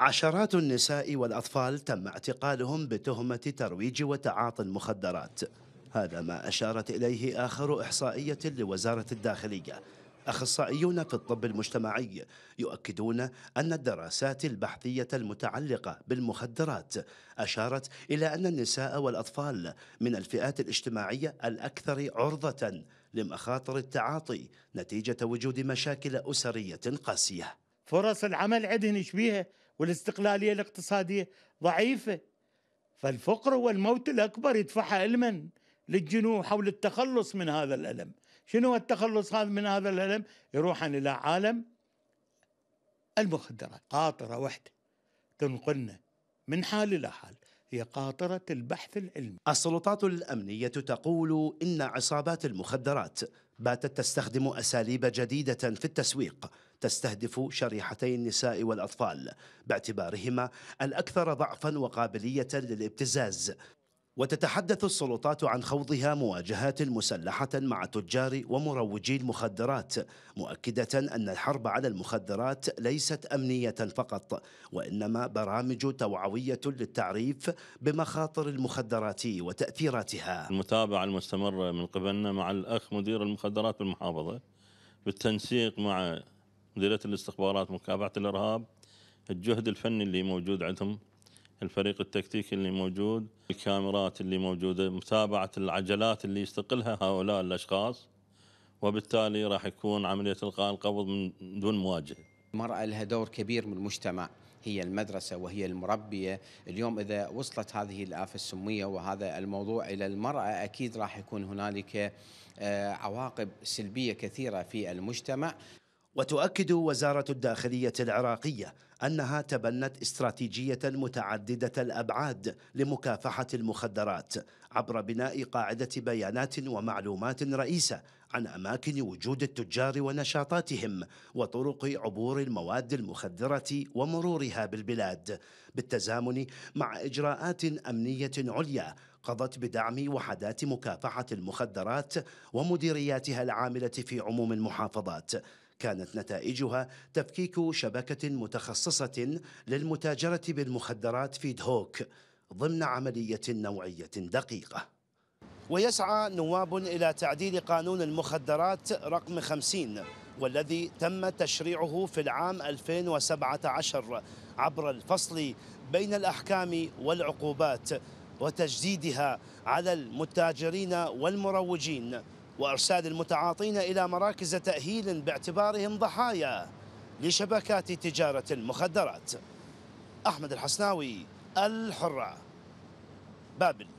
عشرات النساء والأطفال تم اعتقالهم بتهمة ترويج وتعاطي المخدرات هذا ما أشارت إليه آخر إحصائية لوزارة الداخلية أخصائيون في الطب المجتمعي يؤكدون أن الدراسات البحثية المتعلقة بالمخدرات أشارت إلى أن النساء والأطفال من الفئات الاجتماعية الأكثر عرضة لمخاطر التعاطي نتيجة وجود مشاكل أسرية قاسية فرص العمل عندهن شبيهة والاستقلالية الاقتصادية ضعيفة فالفقر والموت الأكبر يدفعها لمن؟ للجنوح حول التخلص من هذا الألم شنو التخلص هذا من هذا الألم؟ يروحن إلى عالم المخدرات قاطرة واحدة تنقلنا من حال إلى حال هي قاطرة البحث العلمي السلطات الأمنية تقول إن عصابات المخدرات باتت تستخدم أساليب جديدة في التسويق تستهدف شريحتي النساء والأطفال باعتبارهما الأكثر ضعفا وقابلية للابتزاز وتتحدث السلطات عن خوضها مواجهات مسلحة مع تجار ومروجي المخدرات مؤكدة أن الحرب على المخدرات ليست أمنية فقط وإنما برامج توعوية للتعريف بمخاطر المخدرات وتأثيراتها المتابعة المستمرة من قبلنا مع الأخ مدير المخدرات بالمحافظة بالتنسيق مع مديريه الاستخبارات مكافحه الارهاب الجهد الفني اللي موجود عندهم الفريق التكتيكي اللي موجود الكاميرات اللي موجوده متابعه العجلات اللي يستقلها هؤلاء الاشخاص وبالتالي راح يكون عمليه القاء القبض من دون مواجهه المرأة لها دور كبير من المجتمع هي المدرسة وهي المربية اليوم إذا وصلت هذه الآفة السمية وهذا الموضوع إلى المرأة أكيد راح يكون هنالك آه، عواقب سلبية كثيرة في المجتمع وتؤكد وزارة الداخلية العراقية أنها تبنت استراتيجية متعددة الأبعاد لمكافحة المخدرات عبر بناء قاعدة بيانات ومعلومات رئيسة عن أماكن وجود التجار ونشاطاتهم وطرق عبور المواد المخدرة ومرورها بالبلاد بالتزامن مع إجراءات أمنية عليا قضت بدعم وحدات مكافحة المخدرات ومديرياتها العاملة في عموم المحافظات كانت نتائجها تفكيك شبكة متخصصة للمتاجرة بالمخدرات في دهوك ضمن عملية نوعية دقيقة ويسعى نواب إلى تعديل قانون المخدرات رقم 50 والذي تم تشريعه في العام 2017 عبر الفصل بين الأحكام والعقوبات وتجديدها على المتاجرين والمروجين وإرسال المتعاطين إلى مراكز تأهيل باعتبارهم ضحايا لشبكات تجارة المخدرات أحمد الحسناوي الحرة بابل